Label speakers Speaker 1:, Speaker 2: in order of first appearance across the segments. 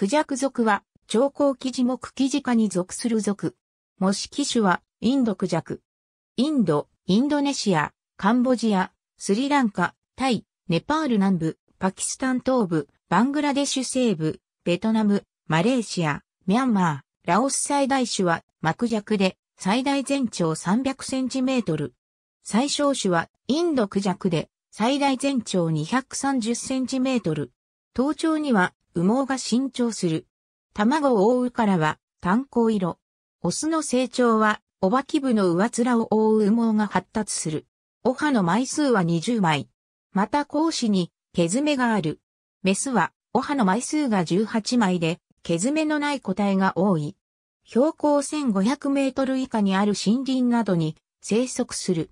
Speaker 1: クジャク属は、長江キジ目キジ科に属する属。
Speaker 2: 模式種は、インドクジャク。インド、インドネシア、カンボジア、スリランカ、タイ、ネパール南部、パキスタン東部、バングラデシュ西部、ベトナム、マレーシア、ミャンマー、ラオス最大種は、マクジャクで、最大全長300センチメートル。最小種は、インドクジャクで、最大全長230センチメートル。頭頂には、羽毛が伸長する。卵を覆うからは炭鉱色。オスの成長は、おばき部の上面を覆う羽毛が発達する。お歯の枚数は20枚。また講師に、毛爪がある。メスは、お歯の枚数が18枚で、毛爪のない個体が多い。標高1500メートル以下にある森林などに生息する。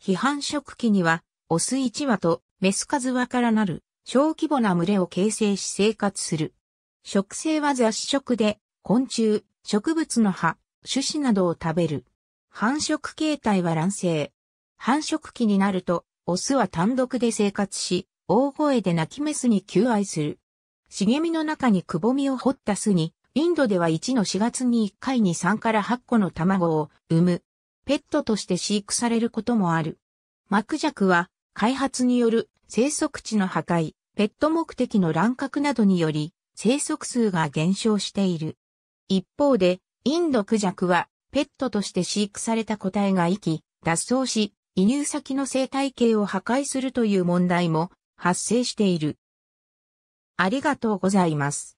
Speaker 2: 批判食期には、オス1羽とメス数羽からなる。小規模な群れを形成し生活する。食性は雑食で、昆虫、植物の葉、種子などを食べる。繁殖形態は卵生。繁殖期になると、オスは単独で生活し、大声で鳴きメスに求愛する。茂みの中にくぼみを掘った巣に、インドでは1の4月に1回に3から8個の卵を産む。ペットとして飼育されることもある。マクジャクは開発による生息地の破壊、ペット目的の乱獲などにより、生息数が減少している。一方で、インドクジャクは、ペットとして飼育された個体が生き、脱走し、移入先の生態系を破
Speaker 1: 壊するという問題も発生している。ありがとうございます。